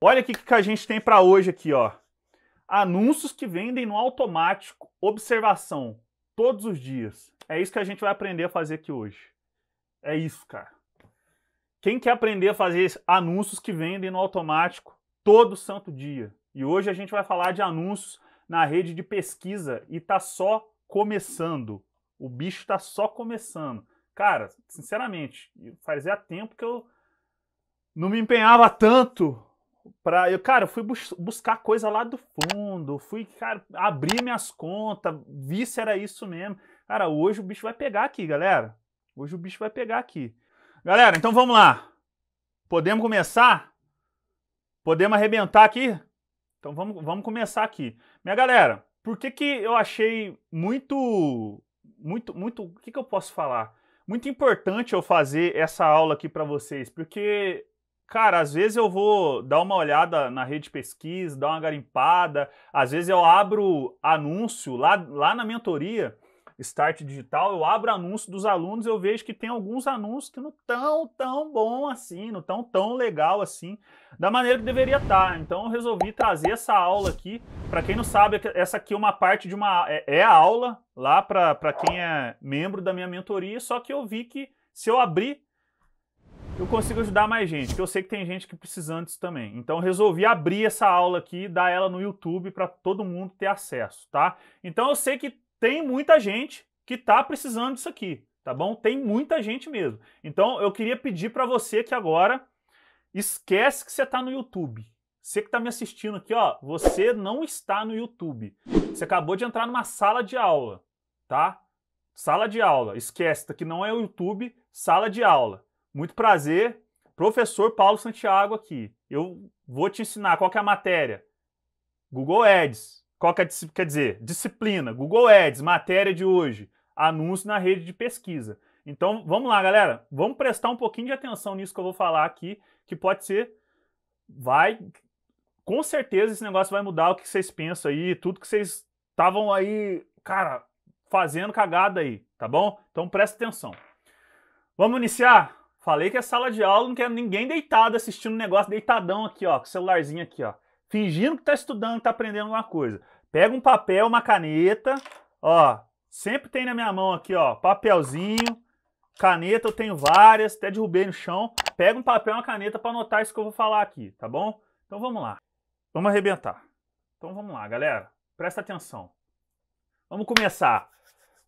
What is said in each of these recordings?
Olha o que, que a gente tem para hoje aqui, ó. Anúncios que vendem no automático, observação, todos os dias. É isso que a gente vai aprender a fazer aqui hoje. É isso, cara. Quem quer aprender a fazer anúncios que vendem no automático todo santo dia? E hoje a gente vai falar de anúncios na rede de pesquisa e tá só começando. O bicho tá só começando. Cara, sinceramente, fazia tempo que eu não me empenhava tanto Pra, eu, cara, eu fui bus buscar coisa lá do fundo, fui, cara, abrir minhas contas, vi se era isso mesmo. Cara, hoje o bicho vai pegar aqui, galera. Hoje o bicho vai pegar aqui. Galera, então vamos lá. Podemos começar? Podemos arrebentar aqui? Então vamos, vamos começar aqui. Minha galera, por que, que eu achei muito, muito, muito, o que, que eu posso falar? Muito importante eu fazer essa aula aqui para vocês, porque Cara, às vezes eu vou dar uma olhada na rede de pesquisa, dar uma garimpada, às vezes eu abro anúncio lá, lá na mentoria Start Digital, eu abro anúncio dos alunos, eu vejo que tem alguns anúncios que não tão tão bom assim, não tão tão legal assim, da maneira que deveria estar. Tá. Então eu resolvi trazer essa aula aqui. Para quem não sabe, é essa aqui é uma parte de uma é, é a aula lá para quem é membro da minha mentoria, só que eu vi que se eu abrir eu consigo ajudar mais gente, que eu sei que tem gente que precisa disso também. Então resolvi abrir essa aula aqui dar ela no YouTube para todo mundo ter acesso, tá? Então eu sei que tem muita gente que está precisando disso aqui, tá bom? Tem muita gente mesmo. Então eu queria pedir para você que agora esquece que você está no YouTube. Você que está me assistindo aqui, ó, você não está no YouTube. Você acabou de entrar numa sala de aula, tá? Sala de aula, esquece, que não é o YouTube, sala de aula. Muito prazer, professor Paulo Santiago aqui. Eu vou te ensinar qual é a matéria. Google Ads. Qual que é, quer dizer, disciplina, Google Ads, matéria de hoje, anúncio na rede de pesquisa. Então, vamos lá, galera. Vamos prestar um pouquinho de atenção nisso que eu vou falar aqui, que pode ser vai com certeza esse negócio vai mudar o que vocês pensam aí, tudo que vocês estavam aí, cara, fazendo cagada aí, tá bom? Então presta atenção. Vamos iniciar? Falei que é sala de aula, não quero ninguém deitado assistindo um negócio deitadão aqui, ó, com o celularzinho aqui, ó. Fingindo que tá estudando, tá aprendendo alguma coisa. Pega um papel, uma caneta, ó. Sempre tem na minha mão aqui, ó, papelzinho, caneta, eu tenho várias, até derrubei no chão. Pega um papel e uma caneta para anotar isso que eu vou falar aqui, tá bom? Então vamos lá. Vamos arrebentar. Então vamos lá, galera. Presta atenção. Vamos começar.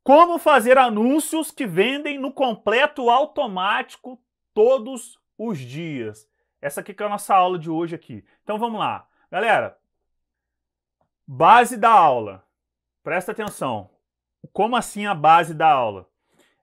Como fazer anúncios que vendem no completo automático todos os dias. Essa aqui que é a nossa aula de hoje aqui. Então vamos lá. Galera, base da aula. Presta atenção. Como assim a base da aula?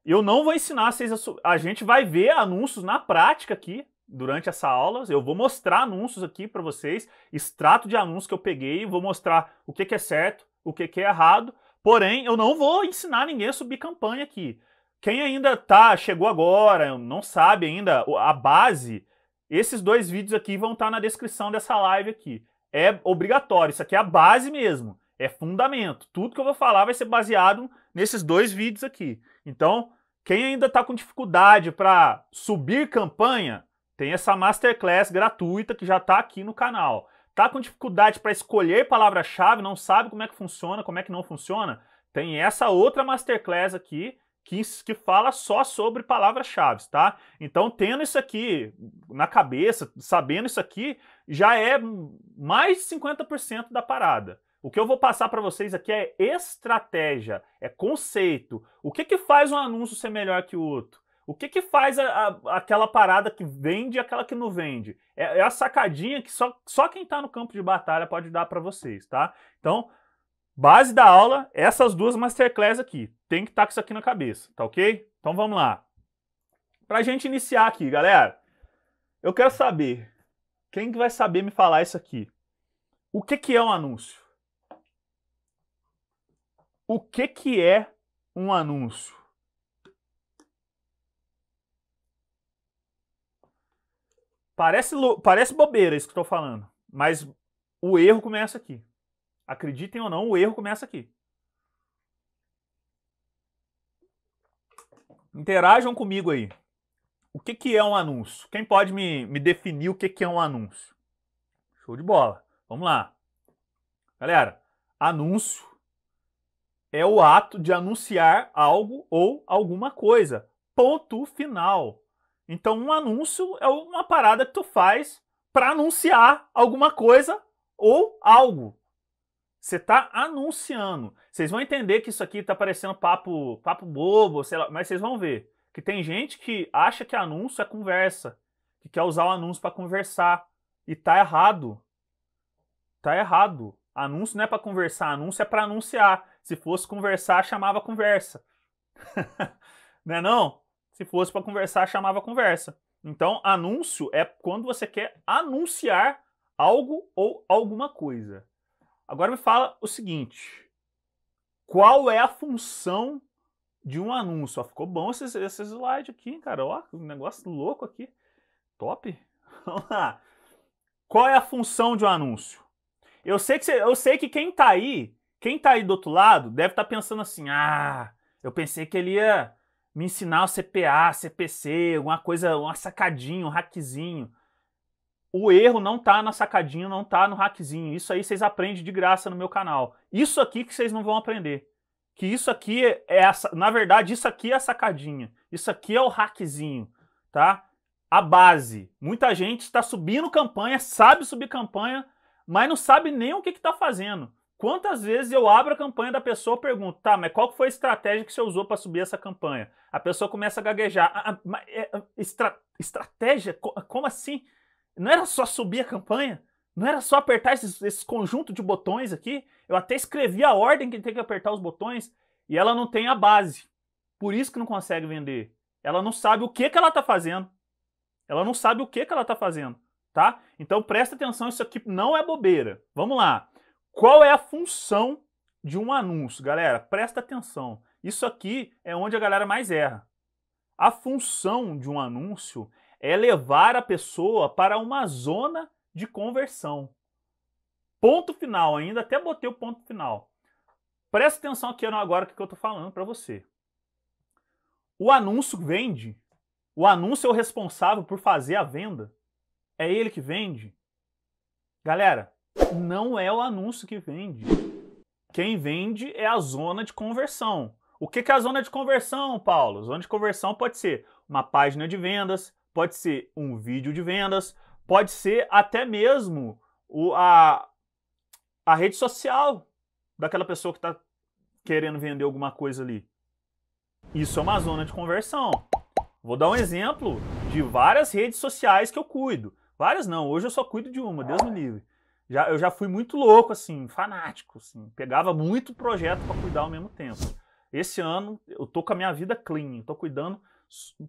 Eu não vou ensinar vocês a, a gente vai ver anúncios na prática aqui durante essa aula. Eu vou mostrar anúncios aqui para vocês, extrato de anúncios que eu peguei, vou mostrar o que, que é certo, o que, que é errado. Porém, eu não vou ensinar ninguém a subir campanha aqui. Quem ainda tá, chegou agora, não sabe ainda a base, esses dois vídeos aqui vão estar tá na descrição dessa live aqui. É obrigatório, isso aqui é a base mesmo, é fundamento. Tudo que eu vou falar vai ser baseado nesses dois vídeos aqui. Então, quem ainda está com dificuldade para subir campanha, tem essa masterclass gratuita que já está aqui no canal. Tá com dificuldade para escolher palavra-chave, não sabe como é que funciona, como é que não funciona? Tem essa outra masterclass aqui que, que fala só sobre palavras-chave, tá? Então, tendo isso aqui na cabeça, sabendo isso aqui, já é mais de 50% da parada. O que eu vou passar para vocês aqui é estratégia, é conceito. O que, que faz um anúncio ser melhor que o outro? O que, que faz a, a, aquela parada que vende e aquela que não vende? É, é a sacadinha que só, só quem está no campo de batalha pode dar para vocês, tá? Então, Base da aula, é essas duas masterclass aqui. Tem que estar tá com isso aqui na cabeça, tá ok? Então vamos lá. Pra gente iniciar aqui, galera, eu quero saber, quem que vai saber me falar isso aqui? O que que é um anúncio? O que que é um anúncio? Parece, parece bobeira isso que eu tô falando, mas o erro começa aqui. Acreditem ou não, o erro começa aqui. Interajam comigo aí. O que, que é um anúncio? Quem pode me, me definir o que, que é um anúncio? Show de bola. Vamos lá. Galera, anúncio é o ato de anunciar algo ou alguma coisa. Ponto final. Então, um anúncio é uma parada que tu faz para anunciar alguma coisa ou algo. Você tá anunciando. Vocês vão entender que isso aqui tá parecendo papo, papo bobo, sei lá, mas vocês vão ver que tem gente que acha que anúncio é conversa, que quer usar o anúncio para conversar e tá errado. Tá errado. Anúncio não é para conversar, anúncio é para anunciar. Se fosse conversar, chamava conversa. né não, é não? Se fosse para conversar, chamava conversa. Então, anúncio é quando você quer anunciar algo ou alguma coisa. Agora me fala o seguinte: qual é a função de um anúncio? Ó, ficou bom esse, slide aqui, cara. Ó, um negócio louco aqui. Top. Vamos lá. Qual é a função de um anúncio? Eu sei que, você, eu sei que quem tá aí, quem tá aí do outro lado, deve estar tá pensando assim: ah, eu pensei que ele ia me ensinar o CPA, CPC, alguma coisa, uma sacadinha, um hackzinho o erro não tá na sacadinha, não tá no hackzinho. Isso aí vocês aprendem de graça no meu canal. Isso aqui que vocês não vão aprender. Que isso aqui é, é na verdade, isso aqui é a sacadinha. Isso aqui é o hackzinho, tá? A base. Muita gente está subindo campanha, sabe subir campanha, mas não sabe nem o que está fazendo. Quantas vezes eu abro a campanha da pessoa e pergunto, tá, mas qual foi a estratégia que você usou para subir essa campanha? A pessoa começa a gaguejar. ah, ah mas, é, ah, estra, estratégia? Como assim? Não era só subir a campanha? Não era só apertar esse conjunto de botões aqui? Eu até escrevi a ordem que tem que apertar os botões e ela não tem a base. Por isso que não consegue vender. Ela não sabe o que, que ela está fazendo. Ela não sabe o que, que ela está fazendo, tá? Então presta atenção, isso aqui não é bobeira. Vamos lá. Qual é a função de um anúncio? Galera, presta atenção. Isso aqui é onde a galera mais erra. A função de um anúncio é levar a pessoa para uma zona de conversão. Ponto final, ainda até botei o ponto final. Presta atenção aqui agora que eu estou falando para você. O anúncio vende. O anúncio é o responsável por fazer a venda. É ele que vende. Galera, não é o anúncio que vende. Quem vende é a zona de conversão. O que é a zona de conversão, Paulo? Zona de conversão pode ser uma página de vendas, pode ser um vídeo de vendas, pode ser até mesmo o, a, a rede social daquela pessoa que está querendo vender alguma coisa ali. Isso é uma zona de conversão. Vou dar um exemplo de várias redes sociais que eu cuido. Várias não, hoje eu só cuido de uma, Deus me livre. Já, eu já fui muito louco, assim, fanático, assim, pegava muito projeto para cuidar ao mesmo tempo. Esse ano eu tô com a minha vida clean, tô cuidando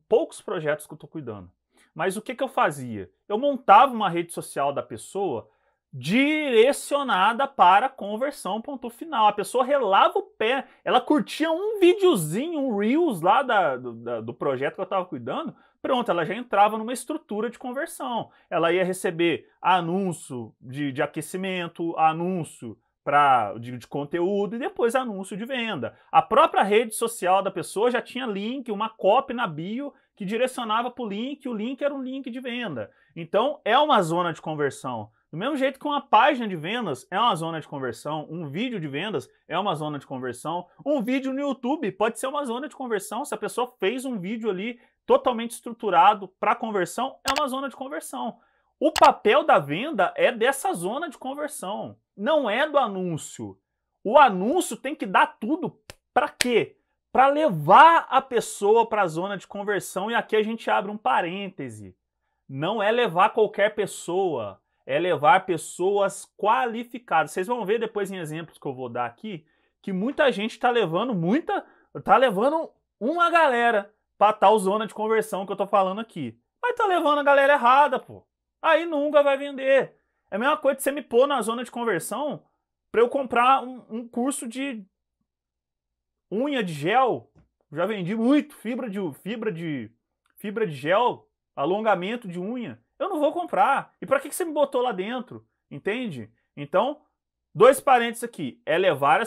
poucos projetos que eu estou cuidando. Mas o que, que eu fazia? Eu montava uma rede social da pessoa direcionada para conversão, ponto final. A pessoa relava o pé, ela curtia um videozinho, um Reels lá da, do, da, do projeto que eu estava cuidando, pronto, ela já entrava numa estrutura de conversão. Ela ia receber anúncio de, de aquecimento, anúncio pra, de, de, conteúdo e depois anúncio de venda. A própria rede social da pessoa já tinha link, uma copy na bio que direcionava para o link, o link era um link de venda. Então é uma zona de conversão. Do mesmo jeito que uma página de vendas é uma zona de conversão, um vídeo de vendas é uma zona de conversão, um vídeo no YouTube pode ser uma zona de conversão. Se a pessoa fez um vídeo ali totalmente estruturado para conversão, é uma zona de conversão. O papel da venda é dessa zona de conversão não é do anúncio. O anúncio tem que dar tudo para quê? Para levar a pessoa para a zona de conversão e aqui a gente abre um parêntese. Não é levar qualquer pessoa, é levar pessoas qualificadas. Vocês vão ver depois em exemplos que eu vou dar aqui que muita gente está levando muita, tá levando uma galera para tal zona de conversão que eu tô falando aqui. Mas tá levando a galera errada, pô. Aí nunca vai vender. É a mesma coisa de você me pôr na zona de conversão para eu comprar um, um, curso de unha de gel. Já vendi muito fibra de fibra de fibra de gel, alongamento de unha. Eu não vou comprar. E para que, que você me botou lá dentro? Entende? Então, dois parênteses aqui. É levar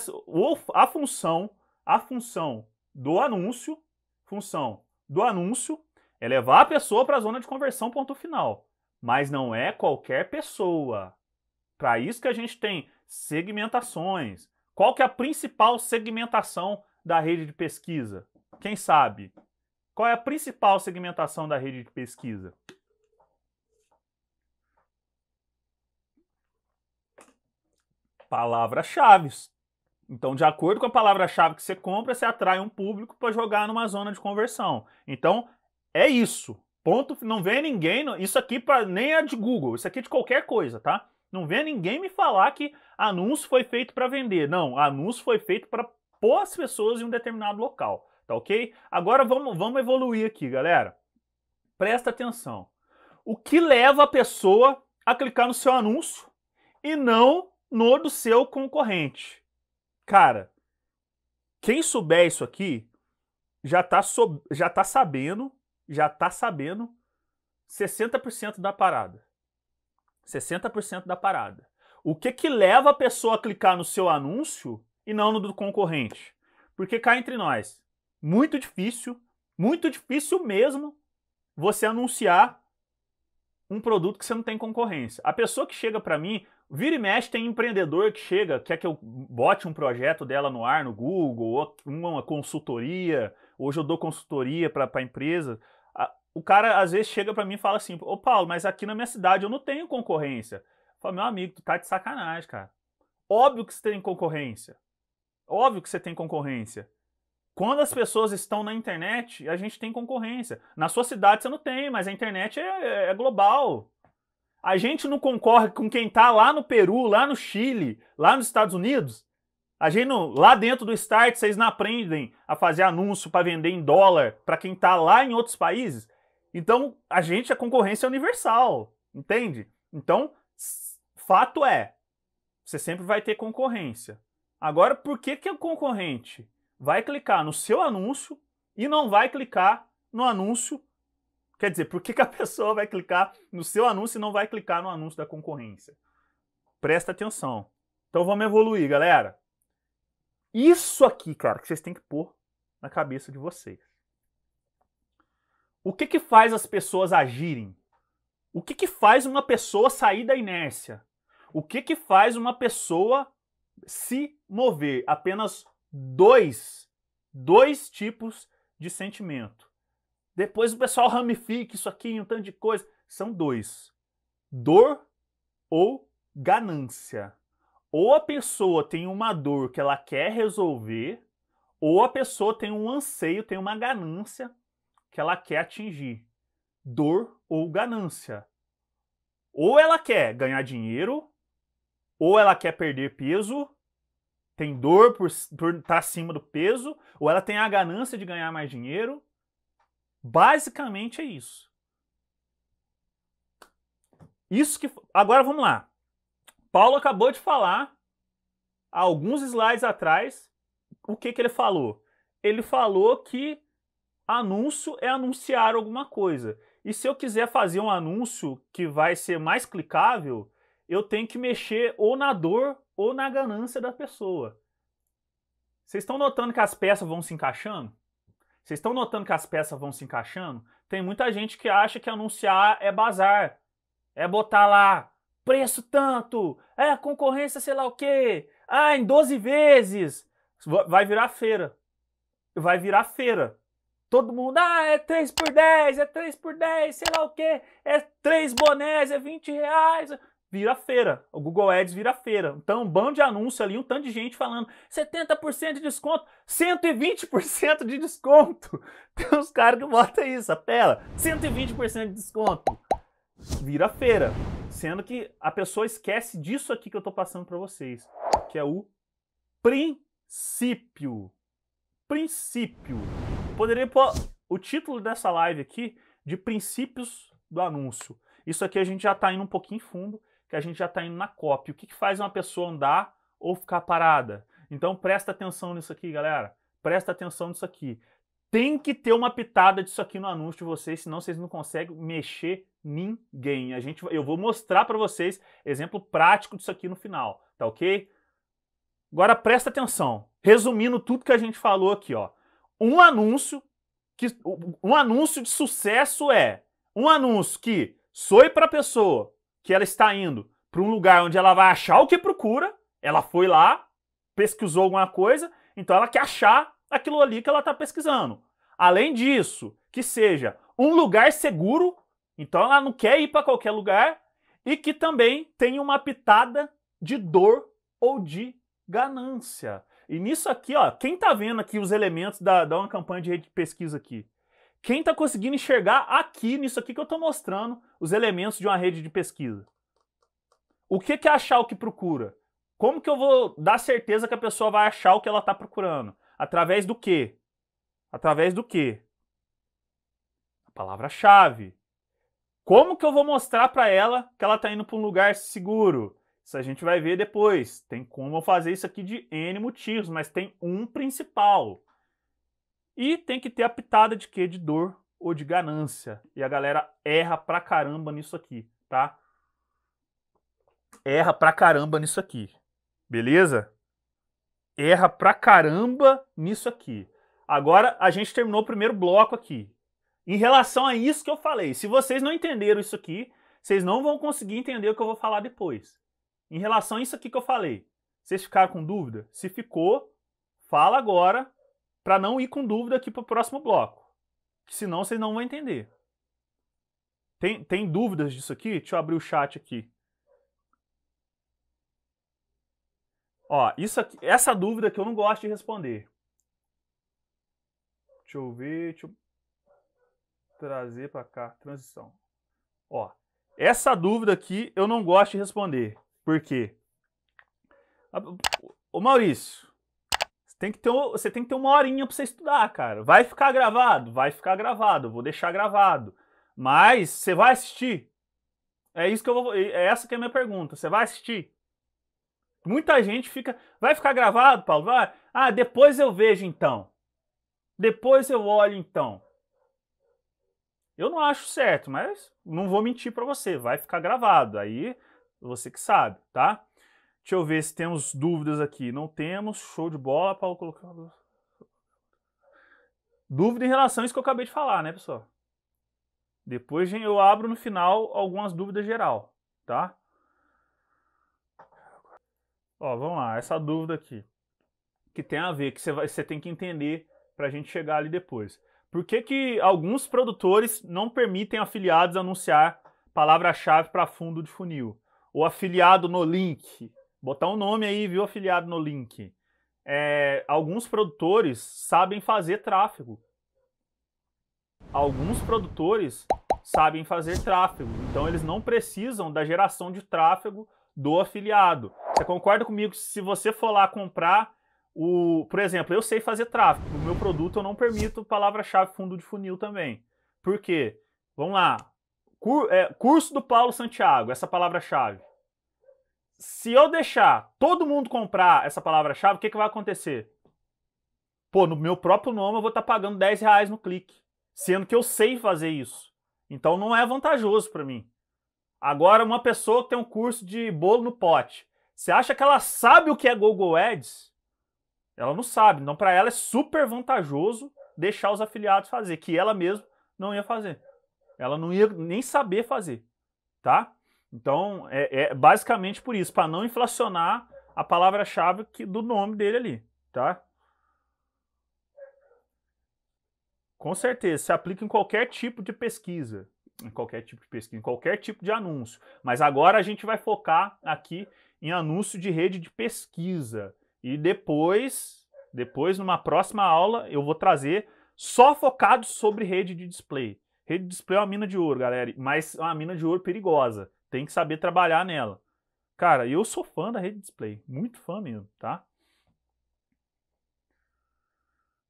a função, a função do anúncio, função do anúncio é levar a pessoa para a zona de conversão ponto final mas não é qualquer pessoa. Para isso que a gente tem segmentações. Qual que é a principal segmentação da rede de pesquisa? Quem sabe? Qual é a principal segmentação da rede de pesquisa? Palavras-chave. Então, de acordo com a palavra-chave que você compra, você atrai um público para jogar numa zona de conversão. Então, é isso. Ponto, não vê ninguém, isso aqui pra, nem é de Google, isso aqui é de qualquer coisa, tá? Não vê ninguém me falar que anúncio foi feito para vender. Não, anúncio foi feito para pôr as pessoas em um determinado local, tá ok? Agora vamos, vamos evoluir aqui, galera. Presta atenção. O que leva a pessoa a clicar no seu anúncio e não no do seu concorrente? Cara, quem souber isso aqui já tá, já tá sabendo já tá sabendo 60% da parada. 60% da parada. O que que leva a pessoa a clicar no seu anúncio e não no do concorrente? Porque cá entre nós, muito difícil, muito difícil mesmo você anunciar um produto que você não tem concorrência. A pessoa que chega para mim, vira e mexe tem empreendedor que chega, quer que eu bote um projeto dela no ar no Google, ou uma consultoria, hoje eu dou consultoria para a empresa, o cara às vezes chega para mim e fala assim: Ô Paulo, mas aqui na minha cidade eu não tenho concorrência. Eu falo, meu amigo, tu tá de sacanagem, cara. Óbvio que você tem concorrência. Óbvio que você tem concorrência. Quando as pessoas estão na internet, a gente tem concorrência. Na sua cidade você não tem, mas a internet é, é global. A gente não concorre com quem tá lá no Peru, lá no Chile, lá nos Estados Unidos. A gente não, lá dentro do Start, vocês não aprendem a fazer anúncio para vender em dólar para quem tá lá em outros países. Então, a gente, a concorrência é universal, entende? Então, fato é, você sempre vai ter concorrência. Agora, por que, que o concorrente vai clicar no seu anúncio e não vai clicar no anúncio? Quer dizer, por que, que a pessoa vai clicar no seu anúncio e não vai clicar no anúncio da concorrência? Presta atenção. Então vamos evoluir, galera. Isso aqui, cara, que vocês têm que pôr na cabeça de vocês. O que que faz as pessoas agirem? O que que faz uma pessoa sair da inércia? O que que faz uma pessoa se mover? Apenas dois, dois tipos de sentimento. Depois o pessoal ramifica isso aqui um tanto de coisa. São dois. Dor ou ganância. Ou a pessoa tem uma dor que ela quer resolver, ou a pessoa tem um anseio, tem uma ganância que ela quer atingir: dor ou ganância. Ou ela quer ganhar dinheiro, ou ela quer perder peso, tem dor por estar tá acima do peso, ou ela tem a ganância de ganhar mais dinheiro. Basicamente é isso. Isso que. Agora vamos lá. Paulo acabou de falar, alguns slides atrás, o que, que ele falou? Ele falou que Anúncio é anunciar alguma coisa. E se eu quiser fazer um anúncio que vai ser mais clicável, eu tenho que mexer ou na dor ou na ganância da pessoa. Vocês estão notando que as peças vão se encaixando? Vocês estão notando que as peças vão se encaixando? Tem muita gente que acha que anunciar é bazar. É botar lá preço tanto, é concorrência sei lá o quê, ah, em 12 vezes. Vai virar feira. Vai virar feira. Todo mundo, ah, é 3 por 10, é 3 por 10, sei lá o quê, é 3 bonés, é 20 reais. Vira feira. O Google Ads vira feira. Então, um bando de anúncio ali, um tanto de gente falando 70% de desconto, 120% de desconto. Tem uns caras que botam isso, apela. 120% de desconto. Vira feira. Sendo que a pessoa esquece disso aqui que eu tô passando para vocês, que é o princípio. Princípio poderia pôr o título dessa live aqui de princípios do anúncio. Isso aqui a gente já está indo um pouquinho fundo, que a gente já está indo na copy. O que, que faz uma pessoa andar ou ficar parada? Então presta atenção nisso aqui, galera. Presta atenção nisso aqui. Tem que ter uma pitada disso aqui no anúncio de vocês, senão vocês não conseguem mexer ninguém. A gente, eu vou mostrar para vocês exemplo prático disso aqui no final, tá ok? Agora presta atenção. Resumindo tudo que a gente falou aqui, ó um anúncio que um anúncio de sucesso é um anúncio que soe para a pessoa que ela está indo para um lugar onde ela vai achar o que procura, ela foi lá, pesquisou alguma coisa, então ela quer achar aquilo ali que ela está pesquisando. Além disso, que seja um lugar seguro, então ela não quer ir para qualquer lugar, e que também tenha uma pitada de dor ou de ganância. E nisso aqui, ó, quem tá vendo aqui os elementos da, da uma campanha de rede de pesquisa aqui? Quem tá conseguindo enxergar aqui, nisso aqui que eu tô mostrando, os elementos de uma rede de pesquisa? O que, que é achar o que procura? Como que eu vou dar certeza que a pessoa vai achar o que ela está procurando? Através do quê? Através do quê? A palavra-chave. Como que eu vou mostrar para ela que ela está indo para um lugar seguro? Isso a gente vai ver depois. Tem como eu fazer isso aqui de N motivos, mas tem um principal. E tem que ter a pitada de quê? De dor ou de ganância. E a galera erra pra caramba nisso aqui, tá? Erra pra caramba nisso aqui. Beleza? Erra pra caramba nisso aqui. Agora a gente terminou o primeiro bloco aqui. Em relação a isso que eu falei, se vocês não entenderam isso aqui, vocês não vão conseguir entender o que eu vou falar depois. Em relação a isso aqui que eu falei, vocês ficaram com dúvida? Se ficou, fala agora para não ir com dúvida aqui para o próximo bloco, que senão vocês não vão entender. Tem, tem dúvidas disso aqui? Deixa eu abrir o chat aqui. Ó, isso aqui, essa dúvida que eu não gosto de responder. Deixa eu ver, deixa eu trazer para cá, transição. Ó, essa dúvida aqui eu não gosto de responder. Por quê? Ô Maurício, você tem, que ter, você tem que ter uma horinha para você estudar, cara. Vai ficar gravado? Vai ficar gravado, vou deixar gravado. Mas você vai assistir? É isso que eu vou. É, é essa que é a minha pergunta. Você vai assistir? Muita gente fica. Vai ficar gravado, Paulo? Vai? Ah, depois eu vejo então. Depois eu olho então. Eu não acho certo, mas não vou mentir para você. Vai ficar gravado. Aí você que sabe, tá? Deixa eu ver se temos dúvidas aqui. Não temos. Show de bola, Paulo colocando. Dúvida em relação a isso que eu acabei de falar, né, pessoal? Depois eu abro no final algumas dúvidas geral, tá? Ó, vamos lá, essa dúvida aqui, que tem a ver, que você, vai, você tem que entender para a gente chegar ali depois. Por que, que alguns produtores não permitem afiliados anunciar palavra-chave para fundo de funil? o afiliado no link. Botar um nome aí, viu? Afiliado no link. É, alguns produtores sabem fazer tráfego. Alguns produtores sabem fazer tráfego. Então eles não precisam da geração de tráfego do afiliado. Você concorda comigo? Se você for lá comprar o, por exemplo, eu sei fazer tráfego. O meu produto eu não permito palavra-chave fundo de funil também. Por quê? Vamos lá. Cur, é, curso do Paulo Santiago, essa palavra-chave. Se eu deixar todo mundo comprar essa palavra-chave, o que, que vai acontecer? Pô, no meu próprio nome eu vou estar tá pagando 10 reais no clique, sendo que eu sei fazer isso. Então não é vantajoso para mim. Agora, uma pessoa que tem um curso de bolo no pote, você acha que ela sabe o que é Google Ads? Ela não sabe. Então, para ela é super vantajoso deixar os afiliados fazer, que ela mesma não ia fazer ela não ia nem saber fazer, tá? Então, é, é basicamente por isso, para não inflacionar a palavra-chave do nome dele ali, tá? Com certeza, se aplica em qualquer tipo de pesquisa, em qualquer tipo de pesquisa, em qualquer tipo de anúncio. Mas agora a gente vai focar aqui em anúncio de rede de pesquisa. E depois, depois numa próxima aula, eu vou trazer só focado sobre rede de display. Rede de display é uma mina de ouro, galera, mas é uma mina de ouro perigosa. Tem que saber trabalhar nela. Cara, eu sou fã da rede de display, muito fã mesmo, tá?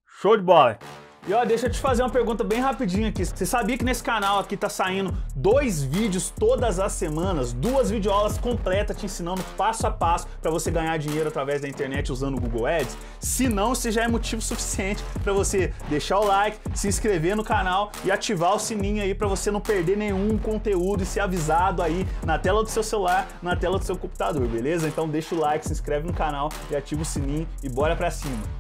Show de bola! E ó, deixa eu te fazer uma pergunta bem rapidinho aqui. Você sabia que nesse canal aqui tá saindo dois vídeos todas as semanas, duas videoaulas completas te ensinando passo a passo para você ganhar dinheiro através da internet usando o Google Ads? Se não, isso já é motivo suficiente para você deixar o like, se inscrever no canal e ativar o sininho aí para você não perder nenhum conteúdo e ser avisado aí na tela do seu celular, na tela do seu computador, beleza? Então deixa o like, se inscreve no canal e ativa o sininho e bora pra cima.